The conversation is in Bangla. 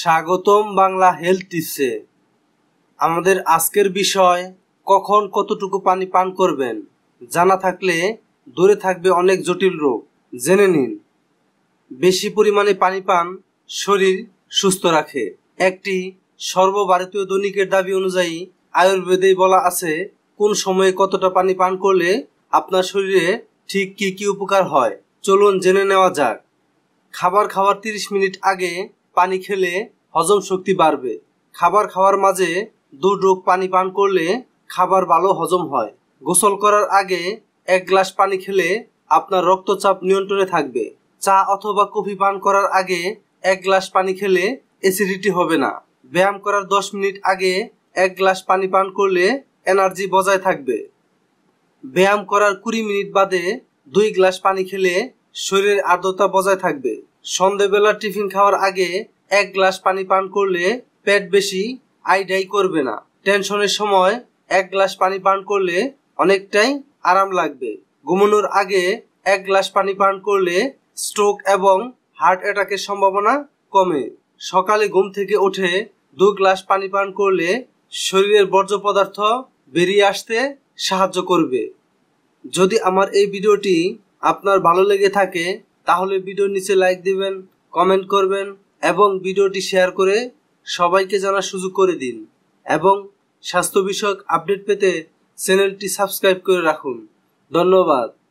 স্বাগতম বাংলা হেলথ টিপসে আমাদের আজকের বিষয় কখন কতটুকু পানি পান করবেন জানা থাকলে দূরে থাকবে অনেক জটিল রোগ জেনে নিন বেশি পরিমাণে পানি পান শরীর সুস্থ রাখে একটি সর্বভারতীয় দৈনিকের দাবি অনুযায়ী আয়ুর্বেদেই বলা আছে কোন সময়ে কতটা পানি পান করলে আপনার শরীরে ঠিক কি কি উপকার হয় চলুন জেনে নেওয়া যাক খাবার খাওয়ার ৩০ মিনিট আগে পানি খেলে হজম শক্তি বাড়বে খাবার খাওয়ার মাঝে দু রোগ পানি পান করলে খাবার ভালো হজম হয় গোসল করার আগে এক গ্লাস পানি খেলে আপনার রক্তচাপ নিয়ন্ত্রণে থাকবে চা অথবা কফি পান করার আগে এক গ্লাস পানি খেলে অ্যাসিডিটি হবে না ব্যায়াম করার দশ মিনিট আগে এক গ্লাস পানি পান করলে এনার্জি বজায় থাকবে ব্যায়াম করার কুড়ি মিনিট বাদে দুই গ্লাস পানি খেলে শরীরের আর্দ্রতা বজায় থাকবে সন্ধেবেলা টিফিন খাওয়ার আগে এক গ্লাস পানি পান করলে পেট বেশি আইডাই করবে না টেনশনের সময় এক গ্লাস পানি পান করলে অনেকটাই আরাম লাগবে ঘুমানোর আগে এক গ্লাস পানি পান করলে স্ট্রোক এবং হার্ট অ্যাটাকের সম্ভাবনা কমে সকালে ঘুম থেকে উঠে দু গ্লাস পানি পান করলে শরীরের বর্জ্য পদার্থ বেরিয়ে আসতে সাহায্য করবে যদি আমার এই ভিডিওটি আপনার ভালো লেগে থাকে তাহলে ভিডিওর নিচে লাইক দিবেন কমেন্ট করবেন এবং ভিডিওটি শেয়ার করে সবাইকে জানার সুযোগ করে দিন এবং স্বাস্থ্য বিষয়ক আপডেট পেতে চ্যানেলটি সাবস্ক্রাইব করে রাখুন ধন্যবাদ